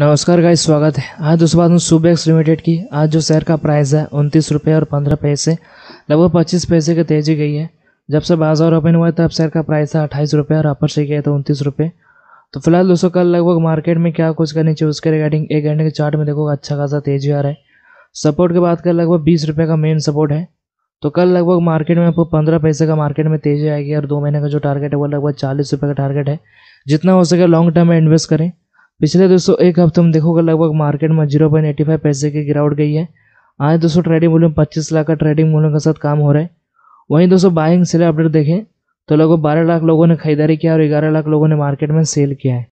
नमस्कार गाइस स्वागत है आज दोस्तों बात हूँ सुबेक्स लिमिटेड की आज जो शेयर का प्राइस है उनतीस रुपये और पंद्रह पैसे लगभग पच्चीस पैसे की तेजी गई है जब से बाजार ओपन हुआ तब शेयर का प्राइस था अट्ठाईस रुपये और अपर से गया था उनतीस रुपये तो फिलहाल दोस्तों कल लगभग मार्केट में क्या कुछ करनी चाहिए उसके रिगार्डिंग एक घंटे के चार्ट में देखो अच्छा खासा तेजी आ रहा है सपोर्ट की बात कर लगभग बीस रुपये का मेन सपोर्ट है तो कल लगभग मार्केट में आपको पंद्रह पैसे का मार्केट में तेजी आएगी और दो महीने का जो टारगेट है वो लगभग चालीस रुपये का टारगेट है जितना हो सके लॉन्ग टर्म में इन्वेस्ट करें पिछले दोस्तों एक हफ्ते में देखोगे लगभग मार्केट में जीरो पॉइंट एटी फाइव पैसे की गिरावट गई है आज दोस्तों ट्रेडिंग वॉल्यूम पच्चीस लाख का ट्रेडिंग वॉल्यूम के साथ काम हो रहा है वहीं दोस्तों बाइंग सेल अपडेट देखें तो लगभग बारह लाख लोगों ने खरीदारी किया और ग्यारह लाख लोगों ने मार्केट में सेल किया है